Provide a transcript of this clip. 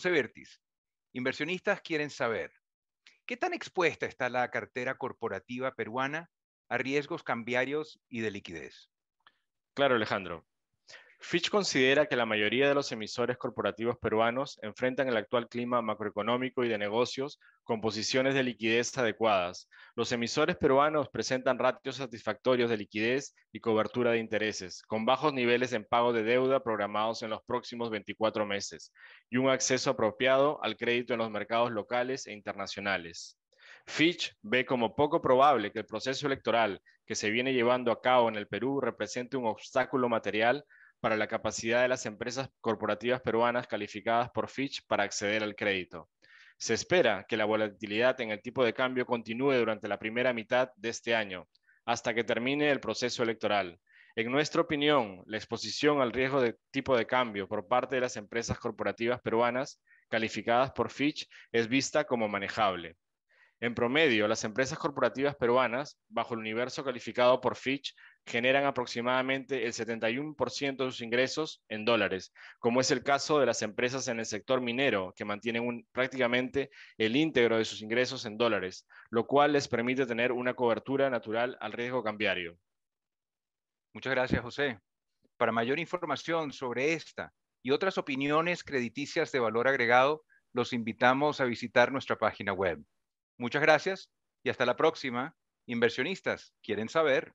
José inversionistas quieren saber, ¿qué tan expuesta está la cartera corporativa peruana a riesgos cambiarios y de liquidez? Claro, Alejandro. Fitch considera que la mayoría de los emisores corporativos peruanos enfrentan el actual clima macroeconómico y de negocios con posiciones de liquidez adecuadas. Los emisores peruanos presentan ratios satisfactorios de liquidez y cobertura de intereses, con bajos niveles en pago de deuda programados en los próximos 24 meses y un acceso apropiado al crédito en los mercados locales e internacionales. Fitch ve como poco probable que el proceso electoral que se viene llevando a cabo en el Perú represente un obstáculo material para la capacidad de las empresas corporativas peruanas calificadas por Fitch para acceder al crédito. Se espera que la volatilidad en el tipo de cambio continúe durante la primera mitad de este año, hasta que termine el proceso electoral. En nuestra opinión, la exposición al riesgo de tipo de cambio por parte de las empresas corporativas peruanas calificadas por Fitch es vista como manejable. En promedio, las empresas corporativas peruanas, bajo el universo calificado por Fitch, generan aproximadamente el 71% de sus ingresos en dólares, como es el caso de las empresas en el sector minero, que mantienen prácticamente el íntegro de sus ingresos en dólares, lo cual les permite tener una cobertura natural al riesgo cambiario. Muchas gracias, José. Para mayor información sobre esta y otras opiniones crediticias de valor agregado, los invitamos a visitar nuestra página web Muchas gracias y hasta la próxima. Inversionistas, ¿quieren saber?